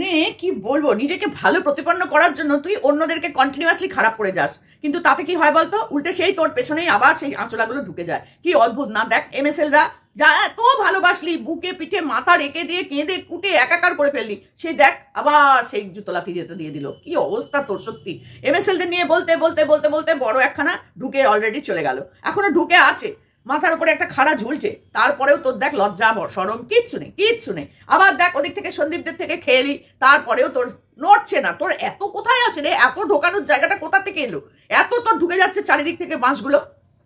মানে কি বলবো নিজেকে ভালো প্রতিপন্ন করার জন্য তুই অন্যদেরকে কন্টিনিউয়াসলি খারাপ করে যাস কিন্তু তাতে কি হয় বলতো উল্টে সেই তোর পেছনেই আবার সেই আঁচলাগুলো ঢুকে যায় কি অদ্ভুত না দেখ এম এস এলরা যা এত ভালোবাসলি বুকে পিঠে মাথা রেখে দিয়ে কেঁদে কুটে একাকার করে ফেললি সেই দেখ আবার সেই জুতলাতি যেতে দিয়ে দিল কি অবস্থা তোর সত্যি এম এস এলদের নিয়ে বলতে বলতে বলতে বলতে বড় একখানা ঢুকে অলরেডি চলে গেল এখনো ঢুকে আছে মাথার উপরে একটা খাড়া ঝুলছে তারপরেও তোর দেখ লজ্জা সরম কিচ্ছু নেই কিচ্ছু নেই আবার দেখ ওদিক থেকে সন্দীপদের থেকে খেয়েলি তারপরেও তোর নড়ছে না তোর এত কোথায় আছে রে এত ঢোকানোর জায়গাটা কোথা থেকে এলো এত তোর ঢুকে যাচ্ছে চারিদিক থেকে বাঁশগুলো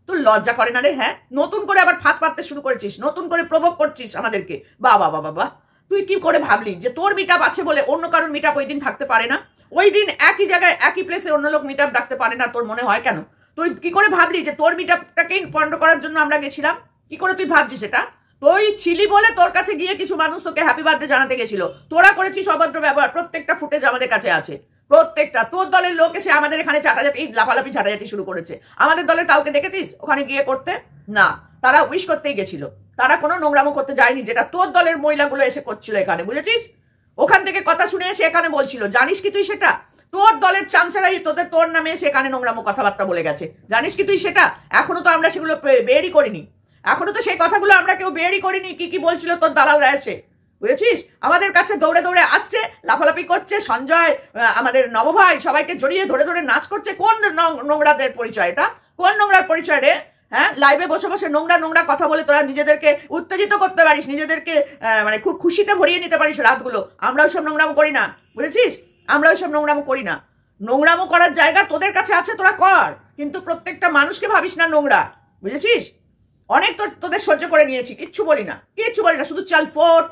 তোর লজ্জা করে না রে হ্যাঁ নতুন করে আবার ফাঁদ পাততে শুরু করেছিস নতুন করে প্রভোগ করছিস আমাদেরকে বা বাবা বা তুই কি করে ভাবলি যে তোর মিট আছে বলে অন্য কারোর মিট ওই দিন থাকতে পারে না ওই দিন একই জায়গায় একই প্লেসে অন্য লোক মিট ডাকতে পারে না তোর মনে হয় কেন তুই কি করে ভাবলি যে তোর মিটাপটাকেই পণ্ড করার জন্য আমরা গেছিলাম কি করে তুই ভাবছিস সেটা তুই ছিলি বলে তোর কাছে গিয়ে কিছু মানুষ তোকে হ্যাপি বার্থডে জানাতে গেছিল তোরা করেছিস অভদ্র ব্যবহার প্রত্যেকটা ফুটেজ আমাদের কাছে আছে প্রত্যেকটা তোর দলের লোক এসে আমাদের এখানে চাটাচাটি লাফালাফি ঝাটাঝাটি শুরু করেছে আমাদের দলের কাউকে দেখেছিস ওখানে গিয়ে করতে না তারা উইশ করতেই গেছিল তারা কোনো নোংরামো করতে যায়নি যেটা তোর দলের মহিলাগুলো এসে করছিল এখানে বুঝেছিস ওখান থেকে কথা শুনে এসে এখানে বলছিল জানিস কি তুই সেটা তোর দলের চামচারাই তোদের তোর নামে সে কানে নোংরামো কথাবার্তা বলে গেছে জানিস কি তুই সেটা এখনো তো আমরা সেগুলো বেরই করিনি এখনো তো সেই কথাগুলো আমরা কেউ বেরই করিনি কি কি বলছিল তোর দালালরা এসে বুঝেছিস আমাদের কাছে দৌড়ে দৌড়ে আসছে লাফালাফি করছে সঞ্জয় আমাদের নবভাই সবাইকে জড়িয়ে ধরে ধরে নাচ করছে কোন নোংরাদের পরিচয় এটা কোন নোংরার পরিচয় রে হ্যাঁ লাইভে বসে বসে নোংরা নোংরা কথা বলে তোরা নিজেদেরকে উত্তেজিত করতে পারিস নিজেদেরকে মানে খুব খুশিতে ভরিয়ে নিতে পারিস রাতগুলো আমরাও সব নোংরাম করি না বুঝেছিস আমরা ওইসব নোংরামো করি না নোংরামো করার জায়গা তোদের কাছে আছে তোরা কর কিন্তু প্রত্যেকটা মানুষকে ভাবিস না নোংরা বুঝেছিস অনেক তোর তোদের সহ্য করে নিয়েছি কিচ্ছু বলি না কিচ্ছু বলি না শুধু চাল ফোট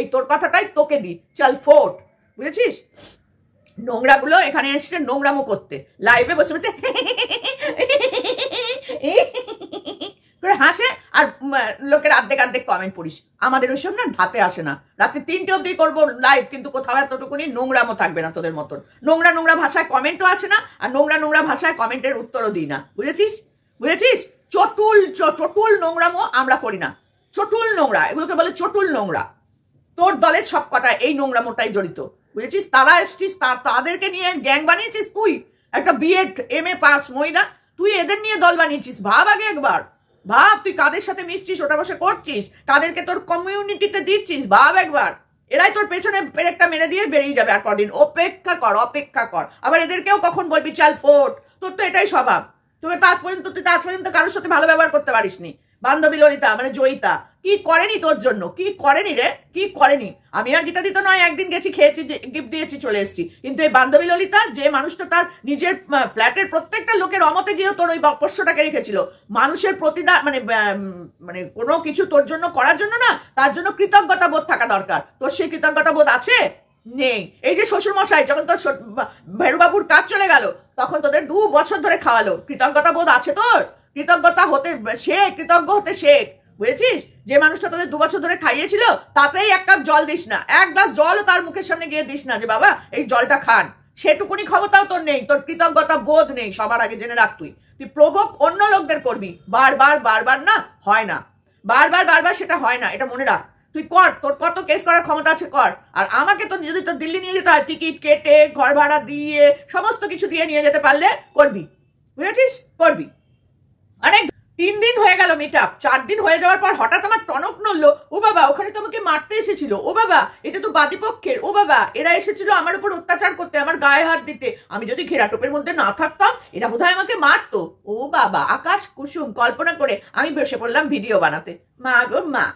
এই তোর কথাটাই তোকে দিই চাল ফোট বুঝেছিস নোংরাগুলো এখানে এসছে নোংরামো করতে লাইভে বসে বসে করে হাসে আর লোকের আর্ধেক আর্ধেক কমেন্ট পড়িস আমাদের ওইসব না ভাতে আসে না রাত্রে তিনটে অব্দি করবো লাইভ কিন্তু কোথাও এতটুকুনি নোংরামও থাকবে না তোদের মতন নোংরা নোংরা ভাষায় কমেন্টও আসে না আর নোংরা নোংরা ভাষায় কমেন্টের উত্তরও দিই না বুঝেছিস বুঝেছিস চটুল চটুল নোংরামও আমরা করি না চটুল নোংরা এগুলোকে বলে চটুল নোংরা তোর দলের সব কটা এই নোংরামোটাই জড়িত বুঝেছিস তারা এসছিস তাদেরকে নিয়ে গ্যাং বানিয়েছিস তুই একটা বিএড এম এ পাস মহিলা তুই এদের নিয়ে দল বানিয়েছিস ভাব আগে একবার ভাব তুই কাদের সাথে মিশছিস ওটা বসে করছিস কাদেরকে তোর কমিউনিটিতে দিচ্ছিস ভাব একবার এরাই তোর পেছনে পেরেকটা মেরে দিয়ে বেরিয়ে যাবে আর কদিন অপেক্ষা কর অপেক্ষা কর আবার এদেরকেও কখন বলবি চাল ফোট তোর তো এটাই স্বভাব তোকে তো আজ পর্যন্ত তুই তো আজ পর্যন্ত কারোর সাথে ভালো ব্যবহার করতে পারিসনি বান্ধবী ললিতা মানে জয়িতা কি করেনি তোর জন্য কি করেনি রে কি করেনি আমি আর গীতা দিত নয় একদিন গেছি খেয়েছি গিফট দিয়েছি চলে এসেছি কিন্তু এই বান্ধবী ললিতা যে মানুষটা তার নিজের ফ্ল্যাটের প্রত্যেকটা লোকের অমতে গিয়েও তোর ওই পোষ্যটাকে রেখেছিল মানুষের প্রতিদা মানে মানে কোনো কিছু তোর জন্য করার জন্য না তার জন্য কৃতজ্ঞতা বোধ থাকা দরকার তোর সেই কৃতজ্ঞতা বোধ আছে নেই এই যে শ্বশুর মশাই যখন তোর ভেরুবাবুর কাজ চলে গেল তখন তোদের দু বছর ধরে খাওয়ালো কৃতজ্ঞতা বোধ আছে তোর কৃতজ্ঞতা হতে শেখ কৃতজ্ঞ হতে শেখ বুঝেছিস যে মানুষটা তাদের বছর ধরে খাইয়েছিল তাতেই এক কাপ জল দিস না এক গ্লাস জল তার মুখের সামনে গিয়ে দিস না যে বাবা এই জলটা খান সেটুকুনি ক্ষমতাও তোর নেই তোর কৃতজ্ঞতা বোধ নেই সবার আগে জেনে রাখ তুই তুই প্রভোগ অন্য লোকদের করবি বারবার বারবার না হয় না বারবার বারবার সেটা হয় না এটা মনে রাখ তুই কর তোর কত কেস করার ক্ষমতা আছে কর আর আমাকে তো যদি তোর দিল্লি নিয়ে যেতে হয় টিকিট কেটে ঘর ভাড়া দিয়ে সমস্ত কিছু দিয়ে নিয়ে যেতে পারলে করবি বুঝেছিস করবি অনেক তিন দিন হয়ে গেল মিট আপ চার দিন হয়ে যাওয়ার পর হঠাৎ আমার টনক নড়ল ও বাবা ওখানে তো আমাকে মারতে এসেছিল ও বাবা এটা তো বাদীপক্ষের ও বাবা এরা এসেছিল আমার উপর অত্যাচার করতে আমার গায়ে হাত দিতে আমি যদি ঘেরা টোপের মধ্যে না থাকতাম এরা বোধহয় আমাকে মারতো ও বাবা আকাশ কুসুম কল্পনা করে আমি বসে পড়লাম ভিডিও বানাতে মা গো মা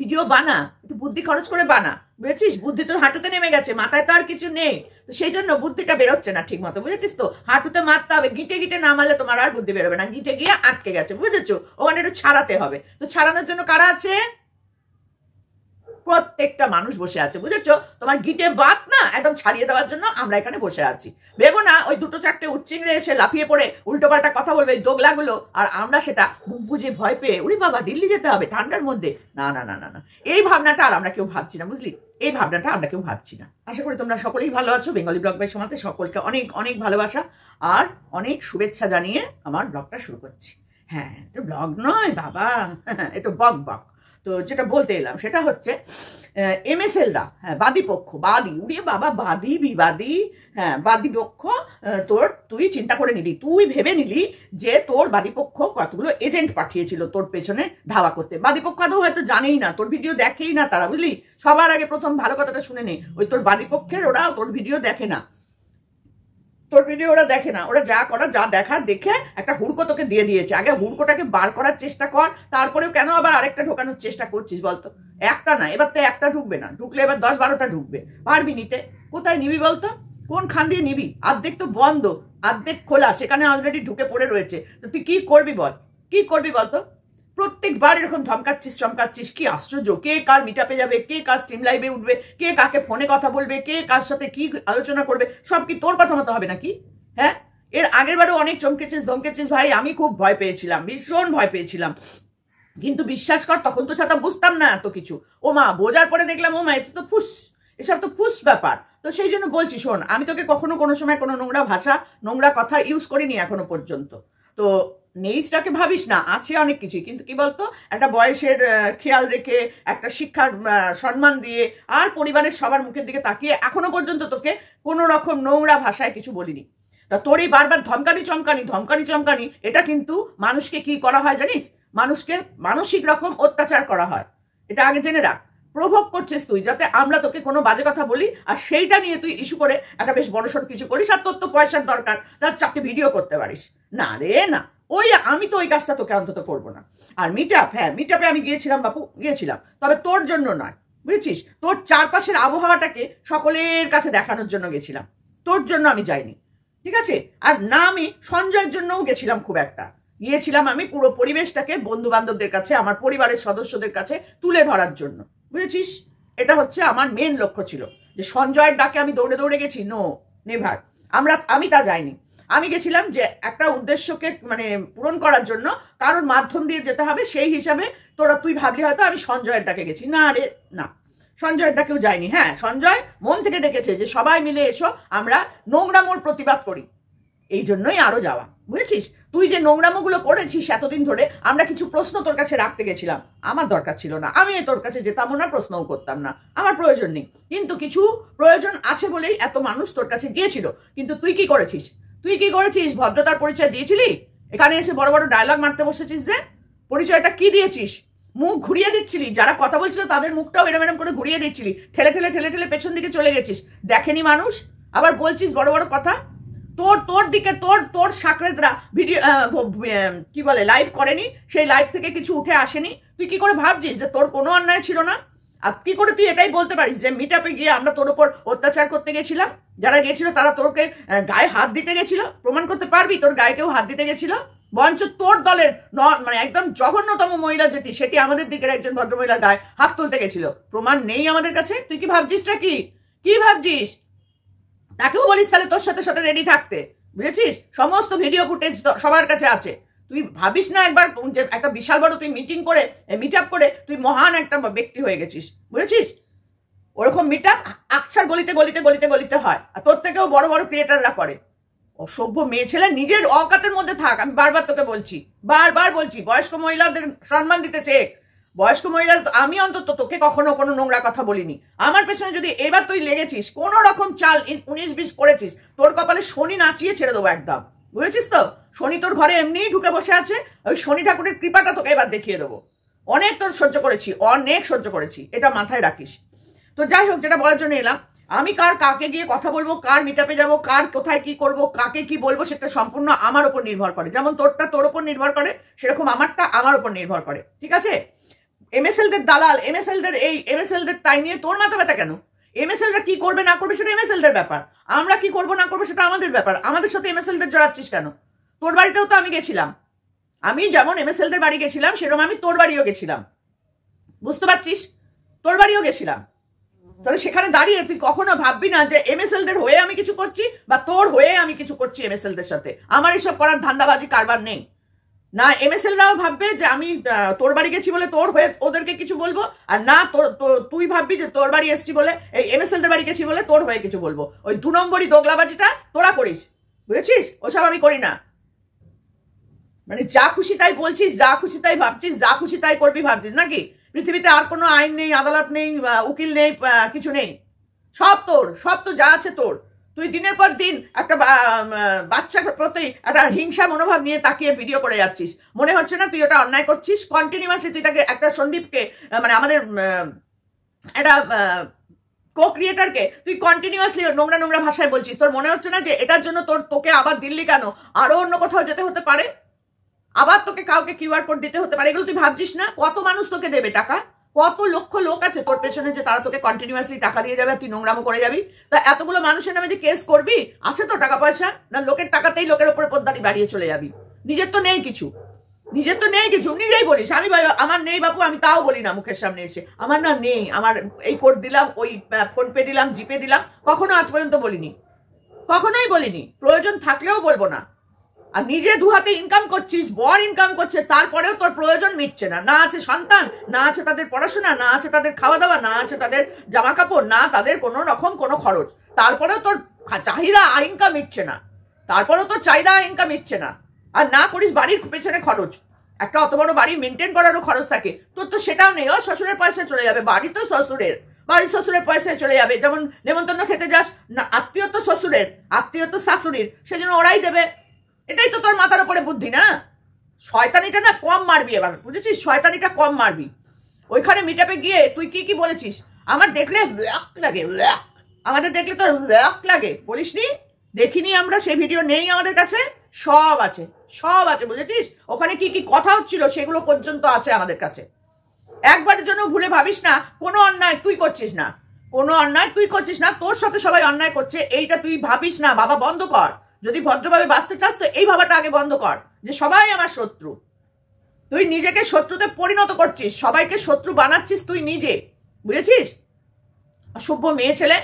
ভিডিও বানা একটু বুদ্ধি খরচ করে বানা বুঝেছিস বুদ্ধি তো হাঁটুতে নেমে গেছে মাথায় তো আর কিছু নেই তো সেই জন্য বুদ্ধিটা বেরোচ্ছে না ঠিক মতো বুঝেছিস তো হাঁটুতে মারতে হবে গিটে গিটে না মারলে তোমার আর বুদ্ধি বেরোবে না গিটে গিয়ে আটকে গেছে বুঝেছো ওখানে একটু ছাড়াতে হবে তো ছাড়ানোর জন্য কারা আছে প্রত্যেকটা মানুষ বসে আছে বুঝেছো তোমার গিটে বাত না একদম ছাড়িয়ে দেওয়ার জন্য আমরা এখানে বসে আছি ভেবো না ওই দুটো চারটে উচ্চিংড়ে এসে লাফিয়ে পড়ে উল্টো পাল্টা কথা বলবে দোগলা গুলো আর আমরা সেটা মুখ বুঝে ভয় পেয়ে উড়ি বাবা দিল্লি যেতে হবে ঠান্ডার মধ্যে না না না না না এই ভাবনাটা আর আমরা কেউ ভাবছি না বুঝলি এই ভাবনাটা আমরা কেউ ভাবছি না আশা করি তোমরা সকলেই ভালো আছো বেঙ্গলি ব্লগ বাই সমাতে সকলকে অনেক অনেক ভালোবাসা আর অনেক শুভেচ্ছা জানিয়ে আমার ব্লগটা শুরু করছি হ্যাঁ এটা ব্লগ নয় বাবা এটা বক বক তো যেটা বলতে এলাম সেটা হচ্ছে এমএসএলরা হ্যাঁ বাদী পক্ষ বাদী উড়িয়ে বাবা বাদী বিবাদী হ্যাঁ বাদী পক্ষ তোর তুই চিন্তা করে নিলি তুই ভেবে নিলি যে তোর বাদী পক্ষ কতগুলো এজেন্ট পাঠিয়েছিল তোর পেছনে ধাওয়া করতে বাদী পক্ষ আদৌ হয়তো জানেই না তোর ভিডিও দেখেই না তারা বুঝলি সবার আগে প্রথম ভালো কথাটা শুনে নেই ওই তোর বাদী পক্ষের ওরা তোর ভিডিও দেখে না তোর ভিডিও ওরা দেখে না ওরা যা করা যা দেখা দেখে একটা হুড়কো তোকে দিয়ে দিয়েছে আগে হুড়কোটাকে বার করার চেষ্টা কর তারপরেও কেন আবার আরেকটা ঢোকানোর চেষ্টা করছিস বলতো একটা না এবার তো একটা ঢুকবে না ঢুকলে এবার দশ বারোটা ঢুকবে পারবি নিতে কোথায় নিবি বলতো কোন খান দিয়ে নিবি আর্ধেক তো বন্ধ আর্ধেক খোলা সেখানে অলরেডি ঢুকে পড়ে রয়েছে তো তুই কি করবি বল কি করবি বলতো প্রত্যেকবার এরকম ধমকাচ্ছিস চমকাচ্ছিস কি আশ্চর্য কে কার মিটাপে যাবে কে কার স্ট্রিম লাইভে উঠবে কে কাকে ফোনে কথা বলবে কে কার সাথে কি আলোচনা করবে সব কি তোর কথা মতো হবে নাকি হ্যাঁ এর আগের বারও অনেক চমকেছিস ধমকেছিস ভাই আমি খুব ভয় পেয়েছিলাম ভীষণ ভয় পেয়েছিলাম কিন্তু বিশ্বাস কর তখন তো ছাতা বুঝতাম না এত কিছু ও মা বোঝার পরে দেখলাম ও মা এত তো ফুস এসব তো ফুস ব্যাপার তো সেই জন্য বলছি শোন আমি তোকে কখনো কোনো সময় কোনো নোংরা ভাষা নোংরা কথা ইউজ করিনি এখনো পর্যন্ত তো নেই স্টকে ভাবিস না আছে অনেক কিছুই কিন্তু কি বলতো একটা বয়সের খেয়াল রেখে একটা শিক্ষার সম্মান দিয়ে আর পরিবারের সবার মুখের দিকে তাকিয়ে এখনো পর্যন্ত তোকে কোনো রকম নোংরা ভাষায় কিছু বলিনি তা তোর এই বারবার ধমকানি চমকানি ধমকানি চমকানি এটা কিন্তু মানুষকে কি করা হয় জানিস মানুষকে মানসিক রকম অত্যাচার করা হয় এটা আগে জেনে রাখ প্রভোগ করছিস তুই যাতে আমরা তোকে কোনো বাজে কথা বলি আর সেইটা নিয়ে তুই ইস্যু করে একটা বেশ বড়সড় কিছু করিস আর তোর তো পয়সার দরকার তার চাকরি ভিডিও করতে পারিস না রে না ওই আমি তো ওই কাজটা তোকে অন্তত করবো না আর মিট আপ হ্যাঁ মিট আপে আমি গিয়েছিলাম বাপু গিয়েছিলাম তবে তোর জন্য নয় বুঝেছিস তোর চারপাশের আবহাওয়াটাকে সকলের কাছে দেখানোর জন্য গেছিলাম তোর জন্য আমি যাইনি ঠিক আছে আর না আমি সঞ্জয়ের জন্যও গেছিলাম খুব একটা গিয়েছিলাম আমি পুরো পরিবেশটাকে বন্ধু বান্ধবদের কাছে আমার পরিবারের সদস্যদের কাছে তুলে ধরার জন্য বুঝেছিস এটা হচ্ছে আমার মেন লক্ষ্য ছিল যে সঞ্জয়ের ডাকে আমি দৌড়ে দৌড়ে গেছি নো নেভার আমরা আমি তা যাইনি আমি গেছিলাম যে একটা উদ্দেশ্যকে মানে পূরণ করার জন্য কারোর মাধ্যম দিয়ে যেতে হবে সেই হিসাবে তোরা তুই ভাবলি হয়তো আমি সঞ্জয়ের ডাকে গেছি না রে না সঞ্জয়ের ডাকেও যায়নি হ্যাঁ সঞ্জয় মন থেকে ডেকেছে যে সবাই মিলে এসো আমরা নোংরামোর প্রতিবাদ করি এই জন্যই আরো যাওয়া বুঝেছিস তুই যে নোংরামোগুলো করেছিস এতদিন ধরে আমরা কিছু প্রশ্ন তোর কাছে রাখতে গেছিলাম আমার দরকার ছিল না আমি তোর কাছে যেতামও না প্রশ্নও করতাম না আমার প্রয়োজন নেই কিন্তু কিছু প্রয়োজন আছে বলেই এত মানুষ তোর কাছে গিয়েছিল কিন্তু তুই কি করেছিস তুই কি করেছিস ভদ্রতার পরিচয় দিয়েছিলি এখানে এসে বড় বড় ডায়লগ মারতে বসেছিস যে পরিচয়টা কি দিয়েছিস মুখ ঘুরিয়ে দিচ্ছিলি যারা কথা বলছিল তাদের মুখটাও এরম এরম করে ঘুরিয়ে দিচ্ছিলি ঠেলে ঠেলে ঠেলে ঠেলে পেছন দিকে চলে গেছিস দেখেনি মানুষ আবার বলছিস বড় বড় কথা তোর তোর দিকে তোর তোর সাকরেদরা ভিডিও কি বলে লাইভ করেনি সেই লাইভ থেকে কিছু উঠে আসেনি তুই কি করে ভাবছিস যে তোর কোনো অন্যায় ছিল না আর কি করে তুই এটাই বলতে পারিস যে মিট গিয়ে আমরা তোর ওপর অত্যাচার করতে গেছিলাম যারা গেছিল তারা তোরকে গায়ে হাত দিতে গেছিল প্রমাণ করতে পারবি তোর গায়ে কেউ হাত দিতে গেছিল বঞ্চ তোর দলের মানে একদম জঘন্যতম মহিলা যেটি সেটি আমাদের দিকের একজন ভদ্রমহিলার গায়ে হাত তুলতে গেছিল প্রমাণ নেই আমাদের কাছে তুই কি ভাবছিসটা কি কি ভাবছিস তাকেও বলিস তাহলে তোর সাথে সাথে রেডি থাকতে বুঝেছিস সমস্ত ভিডিও ফুটেজ সবার কাছে আছে তুই ভাবিস না একবার যে একটা বিশাল বড় তুই মিটিং করে মিট আপ করে তুই মহান একটা ব্যক্তি হয়ে গেছিস বুঝেছিস ওরকম মিট আপ আকসার গলিতে গলিতে গলিতে গলিতে হয় আর তোর থেকেও বড় বড় ক্রিয়েটাররা করে অসভ্য মেয়ে ছেলে নিজের অকাতের মধ্যে থাক আমি বারবার তোকে বলছি বারবার বলছি বয়স্ক মহিলাদের সম্মান দিতে চেক বয়স্ক মহিলা আমি অন্তত তোকে কখনো কোনো নোংরা কথা বলিনি আমার পেছনে যদি এবার তুই লেগেছিস কোনো রকম চাল উনিশ বিশ করেছিস তোর কপালে শনি নাচিয়ে ছেড়ে দেবো একদম বুঝেছিস তো শনি তোর ঘরে এমনিই ঢুকে বসে আছে ওই শনি ঠাকুরের কৃপাটা তোকে এবার দেখিয়ে দেবো অনেক তোর সহ্য করেছি অনেক সহ্য করেছি এটা মাথায় রাখিস তো যাই হোক যেটা বলার জন্য এলাম আমি কার কাকে গিয়ে কথা বলবো কার মিটাপে যাব কার কোথায় কি করব কাকে কি বলবো সেটা সম্পূর্ণ আমার ওপর নির্ভর করে যেমন তোরটা তোর ওপর নির্ভর করে সেরকম আমারটা আমার ওপর নির্ভর করে ঠিক আছে এম এস এলদের দালাল এম এস দের এই এমএসএলদের তাই নিয়ে তোর মাথা ব্যথা কেন এমএসএলরা কি করবে না করবে সেটা এমএসএলদের ব্যাপার আমরা কি করব না করবো সেটা আমাদের ব্যাপার আমাদের সাথে এমএসএলদের জড়াচ্ছিস কেন তোর বাড়িতেও তো আমি গেছিলাম আমি যেমন এমএসএলদের বাড়ি গেছিলাম সেরকম আমি তোর বাড়িও গেছিলাম বুঝতে পারছিস তোর বাড়িও গেছিলাম তাহলে সেখানে দাঁড়িয়ে তুই কখনো ভাববি না যে এমএসএলদের হয়ে আমি কিছু করছি বা তোর হয়ে আমি কিছু করছি এমএসএলদের সাথে আমার এসব করার ধান্দাবাজি কারবার নেই না এম রাও ভাববে যে আমি তোর বাড়ি গেছি বলে তোর হয়ে ওদেরকে কিছু বলবো আর না তুই ভাববি যে তোর বাড়ি এসছি বলে এই এম এমএসএলদের বাড়ি গেছি বলে তোর হয়ে কিছু বলবো ওই দু নম্বরই দোগলাবাজিটা তোরা করিস বুঝেছিস ওসব আমি করি না মানে যা খুশি তাই বলছিস যা খুশি তাই ভাবছিস যা খুশি তাই করবি ভাবছিস নাকি পৃথিবীতে আর কোনো আইন নেই আদালত নেই উকিল নেই কিছু নেই সব তোর সব তো যা আছে তোর তুই দিনের পর দিন একটা বাচ্চার প্রতি একটা হিংসা মনোভাব নিয়ে তাকিয়ে ভিডিও করে যাচ্ছিস মনে হচ্ছে না তুই ওটা অন্যায় করছিস কন্টিনিউয়াসলি তুই তাকে একটা সন্দীপকে মানে আমাদের একটা কো ক্রিয়েটারকে তুই কন্টিনিউয়াসলি নোংরা নোংরা ভাষায় বলছিস তোর মনে হচ্ছে না যে এটার জন্য তোর তোকে আবার দিল্লি কেন আরও অন্য কোথাও যেতে হতে পারে আবার তোকে কাউকে কিউআর কোড দিতে হতে পারে এগুলো তুই ভাবছিস না কত মানুষ তোকে দেবে টাকা কত লক্ষ লোক আছে তোর পেছনে যে তারা তোকে কন্টিনিউয়াসলি টাকা দিয়ে যাবে তুই নোংরামো করে যাবি তা এতগুলো মানুষের নামে যে কেস করবি আছে তো টাকা পয়সা না লোকের টাকাতেই লোকের উপরে পদ্মারি বাড়িয়ে চলে যাবি নিজের তো নেই কিছু নিজের তো নেই কিছু নিজেই বলিস আমি আমার নেই বাপু আমি তাও বলি না মুখের সামনে এসে আমার না নেই আমার এই কোড দিলাম ওই ফোন পে দিলাম জিপে দিলাম কখনো আজ পর্যন্ত বলিনি কখনোই বলিনি প্রয়োজন থাকলেও বলবো না আর নিজে দু হাতে ইনকাম করছিস বর ইনকাম করছে তারপরেও তোর প্রয়োজন মিটছে না না আছে সন্তান না আছে তাদের পড়াশোনা না আছে তাদের খাওয়া দাওয়া না আছে তাদের জামা কাপড় না তাদের কোনো রকম কোনো খরচ তারপরেও তোর চাহিদা ইনকাম মিটছে না তারপরেও তোর চাহিদা ইনকাম মিটছে না আর না করিস বাড়ির পেছনে খরচ একটা অত বড় বাড়ি মেনটেন করারও খরচ থাকে তোর তো সেটাও নেই ও শ্বশুরের পয়সায় চলে যাবে বাড়ি তো শ্বশুরের বাড়ির শ্বশুরের পয়সায় চলে যাবে যেমন নেমন্তন্ন খেতে যাস না আত্মীয় তো শ্বশুরের আত্মীয় তো শাশুড়ির সেজন্য ওরাই দেবে এটাই তো তোর মাথার ওপরে বুদ্ধি না শয়তানিটা না কম মারবি এবার বুঝেছিস শয়তানিটা কম মারবি ওইখানে মিটাপে গিয়ে তুই কি কি বলেছিস আমার দেখলে ল্যাক লাগে ল্যাক আমাদের দেখলে তোর ল্যাক লাগে বলিস নি দেখিনি আমরা সেই ভিডিও নেই আমাদের কাছে সব আছে সব আছে বুঝেছিস ওখানে কি কি কথা হচ্ছিল সেগুলো পর্যন্ত আছে আমাদের কাছে একবারের জন্য ভুলে ভাবিস না কোনো অন্যায় তুই করছিস না কোনো অন্যায় তুই করছিস না তোর সাথে সবাই অন্যায় করছে এইটা তুই ভাবিস না বাবা বন্ধ কর যদি ভদ্রভাবে বাঁচতে চাস তো এই ভাবাটা আগে বন্ধ কর যে সবাই আমার শত্রু তুই নিজেকে শত্রুতে পরিণত করছিস সবাইকে শত্রু বানাচ্ছিস তুই নিজে বুঝেছিস অসভ্য মেয়ে ছেলে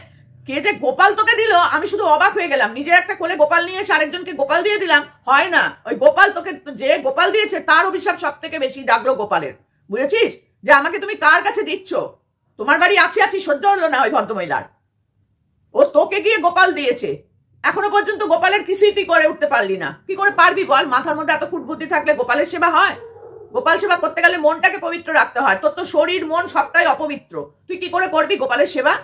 কে যে গোপাল তোকে দিল আমি শুধু অবাক হয়ে গেলাম নিজের একটা কোলে গোপাল নিয়ে এসে আরেকজনকে গোপাল দিয়ে দিলাম হয় না ওই গোপাল তোকে যে গোপাল দিয়েছে তার অভিশাপ সব থেকে বেশি ডাকলো গোপালের বুঝেছিস যে আমাকে তুমি কার কাছে দিচ্ছ তোমার বাড়ি আছি আছি সহ্য হলো না ওই ভদ্রমহিলার ও তোকে গিয়ে গোপাল দিয়েছে এখনো পর্যন্ত গোপালের কিছুই তুই করে উঠতে পারলি না কি করে পারবি বল মাথার মধ্যে এত ফুটবুদ্ধি থাকলে গোপালের সেবা হয় গোপাল সেবা করতে গেলে মনটাকে পবিত্র রাখতে হয় তোর তো শরীর মন সবটাই অপবিত্র তুই কি করে করবি গোপালের সেবা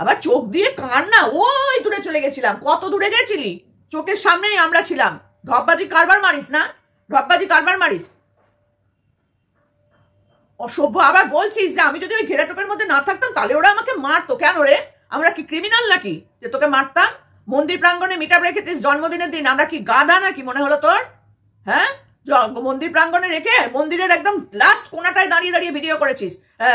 আবার চোখ দিয়ে কান না ওই দূরে চলে গেছিলাম কত দূরে গেছিলি চোখের সামনেই আমরা ছিলাম ঢপবাজি কারবার মারিস না ঢপবাজি কারবার মারিস অসভ্য আবার বলছিস যে আমি যদি ওই ঘেরা টোপের মধ্যে না থাকতাম তাহলে ওরা আমাকে মারতো কেন রে আমরা কি ক্রিমিনাল নাকি যে তোকে মারতাম মন্দির প্রাঙ্গনে মিটাপ রেখেছিস জন্মদিনের দিন আমরা কি গাধা নাকি মনে হলো তোর হ্যাঁ মন্দির প্রাঙ্গনে রেখে মন্দিরের একদম লাস্ট কোনাটায় দাঁড়িয়ে দাঁড়িয়ে ভিডিও করেছিস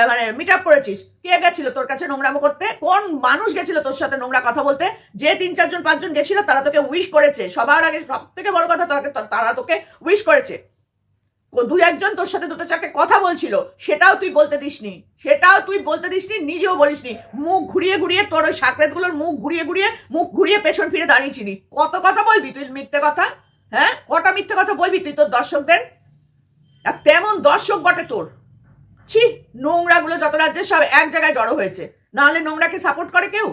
মানে মিট আপ করেছিস কে গেছিল তোর কাছে নোংরামো করতে কোন মানুষ গেছিল তোর সাথে নোংরা কথা বলতে যে তিন চারজন পাঁচজন গেছিল তারা তোকে উইশ করেছে সবার আগে সব থেকে বড় কথা তারা তোকে উইশ করেছে দু একজন তোর সাথে দুটো চারটে কথা বলছিল সেটাও তুই বলতে দিসনি সেটাও তুই বলতে দিসনি নিজেও বলিসনি মুখ ঘুরিয়ে ঘুরিয়ে তোর ওই সাকরেতগুলোর মুখ ঘুরিয়ে ঘুরিয়ে মুখ ঘুরিয়ে পেছন ফিরে দাঁড়িয়েছিলি কত কথা বলবি তুই মিথ্যে কথা হ্যাঁ কটা মিথ্যে কথা বলবি তুই তোর দর্শকদের আর তেমন দর্শক বটে তোর ছি নোংরাগুলো যত রাজ্যে সব এক জায়গায় জড়ো হয়েছে নাহলে নোংরাকে সাপোর্ট করে কেউ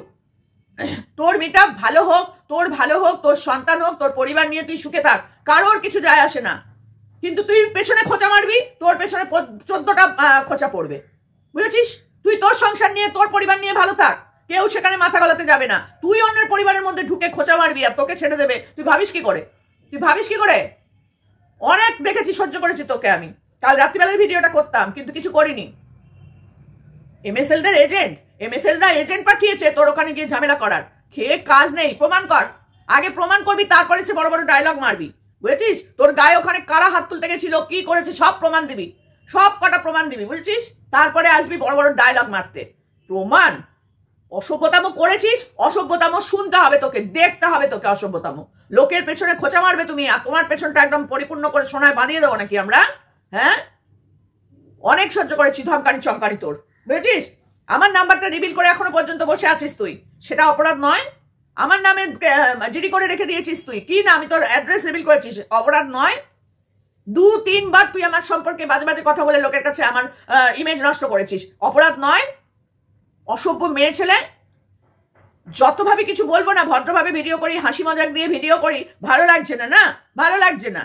তোর মিটা ভালো হোক তোর ভালো হোক তোর সন্তান হোক তোর পরিবার নিয়ে তুই সুখে থাক কারোর কিছু যায় আসে না কিন্তু তুই পেছনে খোঁচা মারবি তোর পেছনে চোদ্দটা খোঁচা পড়বে বুঝেছিস তুই তোর সংসার নিয়ে তোর পরিবার নিয়ে ভালো থাক কেউ সেখানে মাথা গলাতে যাবে না তুই অন্যের পরিবারের মধ্যে ঢুকে খোঁচা মারবি আর তোকে ছেড়ে দেবে তুই ভাবিস কি করে তুই ভাবিস কি করে অনেক দেখেছি সহ্য করেছি তোকে আমি কাল রাত্রিবেলায় ভিডিওটা করতাম কিন্তু কিছু করিনি এমএসএলদের এজেন্ট এমএসএলরা এজেন্ট পাঠিয়েছে তোর ওখানে গিয়ে ঝামেলা করার খেয়ে কাজ নেই প্রমাণ কর আগে প্রমাণ করবি তারপরে সে বড় বড় ডায়লগ মারবি বুঝেছিস তোর গায়ে ওখানে কারা হাত তুলতে গেছিল কি করেছে সব প্রমাণ দিবি সব কটা প্রমাণ দিবি বুঝেছিস তারপরে আসবি বড় বড় ডায়লগ মারতে প্রমাণ অসভ্যতাম করেছিস অসভ্যতাম শুনতে হবে তোকে দেখতে হবে তোকে অসভ্যতাম লোকের পেছনে খোঁচা মারবে তুমি আর তোমার পেছনটা একদম পরিপূর্ণ করে সোনায় বাঁধিয়ে দেবো নাকি আমরা হ্যাঁ অনেক সহ্য করেছি ধমকারি চমকারি তোর বুঝেছিস আমার নাম্বারটা রিভিল করে এখনো পর্যন্ত বসে আছিস তুই সেটা অপরাধ নয় আমার নামে জিডি করে রেখে দিয়েছিস তুই কি না আমি তোর অ্যাড্রেস রিভিল করেছিস অপরাধ নয় দু তিনবার তুই আমার সম্পর্কে বাজে বাজে কথা বলে লোকের কাছে আমার ইমেজ নষ্ট করেছিস অপরাধ নয় অসভ্য মেয়ে ছেলে যতভাবে কিছু বলবো না ভদ্রভাবে ভিডিও করি হাসি মজাক দিয়ে ভিডিও করি ভালো লাগছে না না ভালো লাগছে না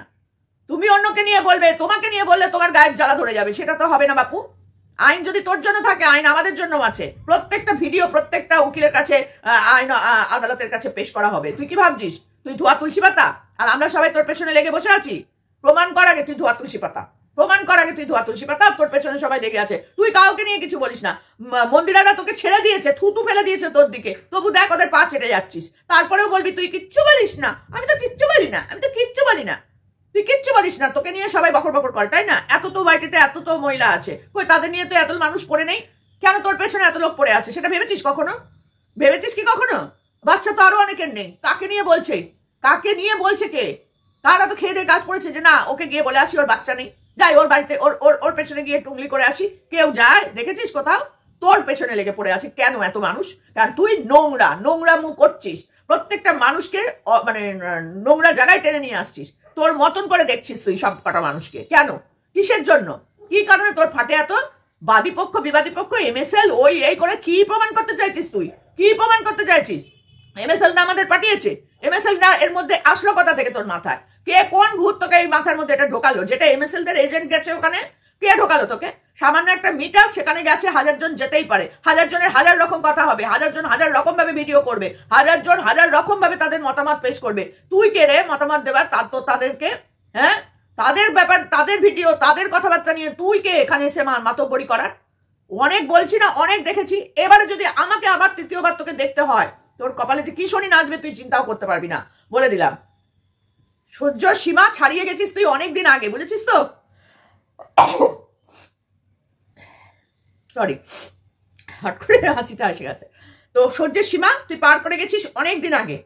তুমি অন্যকে নিয়ে বলবে তোমাকে নিয়ে বললে তোমার গায়ের জ্বালা ধরে যাবে সেটা তো হবে না বাপু আইন যদি তোর জন্য থাকে আইন আমাদের জন্য আছে প্রত্যেকটা ভিডিও প্রত্যেকটা উকিলের কাছে আইন আদালতের কাছে পেশ করা হবে তুই কি ভাবছিস তুই ধোয়া তুলসী পাতা আর আমরা সবাই তোর পেছনে লেগে বসে আছি প্রমাণ করা আগে তুই ধোয়া তুলসী পাতা প্রমাণ করা আগে তুই ধোয়া তুলসী পাতা তোর পেছনে সবাই লেগে আছে তুই কাউকে নিয়ে কিছু বলিস না মন্দিরারা তোকে ছেড়ে দিয়েছে থুতু ফেলে দিয়েছে তোর দিকে তবু দেখ ওদের পা চেটে যাচ্ছিস তারপরেও বলবি তুই কিচ্ছু বলিস না আমি তো কিচ্ছু বলি না আমি তো কিচ্ছু বলি না তুই কিচ্ছু বলিস না তোকে নিয়ে সবাই বকর বকর করে তাই না এত তো বাড়িতে এত তো মহিলা আছে কই তাদের নিয়ে তো এত মানুষ পড়ে নেই কেন তোর পেছনে এত লোক পড়ে আছে সেটা ভেবেছিস কখনো ভেবেছিস কি কখনো বাচ্চা তো আরো অনেকের নেই কাকে নিয়ে বলছে কাকে নিয়ে বলছে কে তারা তো খেয়ে দিয়ে কাজ করেছে যে না ওকে গিয়ে বলে আসি ওর বাচ্চা নেই যাই ওর বাড়িতে ওর ওর ওর পেছনে গিয়ে টুংলি করে আসি কেউ যায় দেখেছিস কোথাও তোর পেছনে লেগে পড়ে আছে কেন এত মানুষ কারণ তুই নোংরা নোংরা মুখ করছিস প্রত্যেকটা মানুষকে মানে নোংরা জায়গায় টেনে নিয়ে আসছিস তোর মতন করে দেখছিস তুই সব কটা মানুষকে কেন কিসের জন্য কি কারণে তোর ফাটে এত বাদী পক্ষ বিবাদী পক্ষ এল ওই এই করে কি প্রমাণ করতে চাইছিস তুই কি প্রমাণ করতে চাইছিস এম এস এল না আমাদের পাঠিয়েছে এম এস এল না এর মধ্যে আসলো কথা থেকে তোর মাথায় কে কোন ভূত তোকে এই মাথার মধ্যে এটা ঢোকালো যেটা এম এস এল দের এজেন্ট গেছে ওখানে কে ঢোকালো তোকে সামান্য একটা মিট আপ সেখানে গেছে হাজার জন যেতেই পারে হাজার জনের হাজার রকম কথা হবে হাজার জন হাজার রকম ভাবে ভিডিও করবে হাজার জন হাজার রকম ভাবে তাদের মতামত পেশ করবে তুই কে রে মতামত দেবার তার তো তাদেরকে হ্যাঁ তাদের ব্যাপার তাদের ভিডিও তাদের কথাবার্তা নিয়ে তুই কে এখানে এসে মাতব্বরি করার অনেক বলছি না অনেক দেখেছি এবারে যদি আমাকে আবার তৃতীয়বার তোকে দেখতে হয় তোর কপালে যে কি শনি নাচবে তুই চিন্তাও করতে পারবি না বলে দিলাম সহ্য সীমা ছাড়িয়ে গেছিস তুই অনেকদিন আগে বুঝেছিস তো সরি হট করে হাঁচিটা এসে গেছে তো সহ্যের সীমা তুই পার করে গেছিস অনেক দিন আগে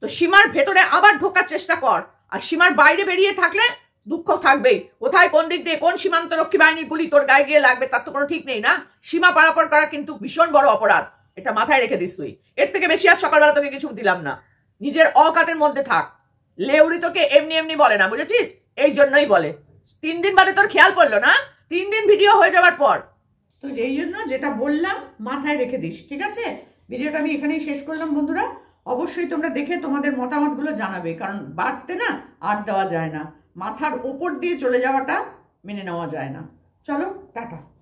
তো সীমার ভেতরে আবার ঢোকার চেষ্টা কর আর সীমার বাইরে বেরিয়ে থাকলে দুঃখ থাকবেই কোথায় কোন দিক দিয়ে কোন সীমান্ত রক্ষী বাহিনীর গুলি তোর গায়ে গিয়ে লাগবে তার তো কোনো ঠিক নেই না সীমা পারাপার করা কিন্তু ভীষণ বড় অপরাধ এটা মাথায় রেখে দিস তুই এর থেকে বেশি আর সকালবেলা তোকে কিছু দিলাম না নিজের অকাতের মধ্যে থাক লেউরি তোকে এমনি এমনি বলে না বুঝেছিস এই জন্যই বলে তিন দিন বাদে তোর খেয়াল পড়লো না তিন দিন ভিডিও হয়ে যাওয়ার পর তো যেই জন্য যেটা বললাম মাথায় রেখে দিস ঠিক আছে ভিডিওটা আমি এখানেই শেষ করলাম বন্ধুরা অবশ্যই তোমরা দেখে তোমাদের মতামতগুলো জানাবে কারণ বাড়তে না আর দেওয়া যায় না মাথার ওপর দিয়ে চলে যাওয়াটা মেনে নেওয়া যায় না চলো টাটা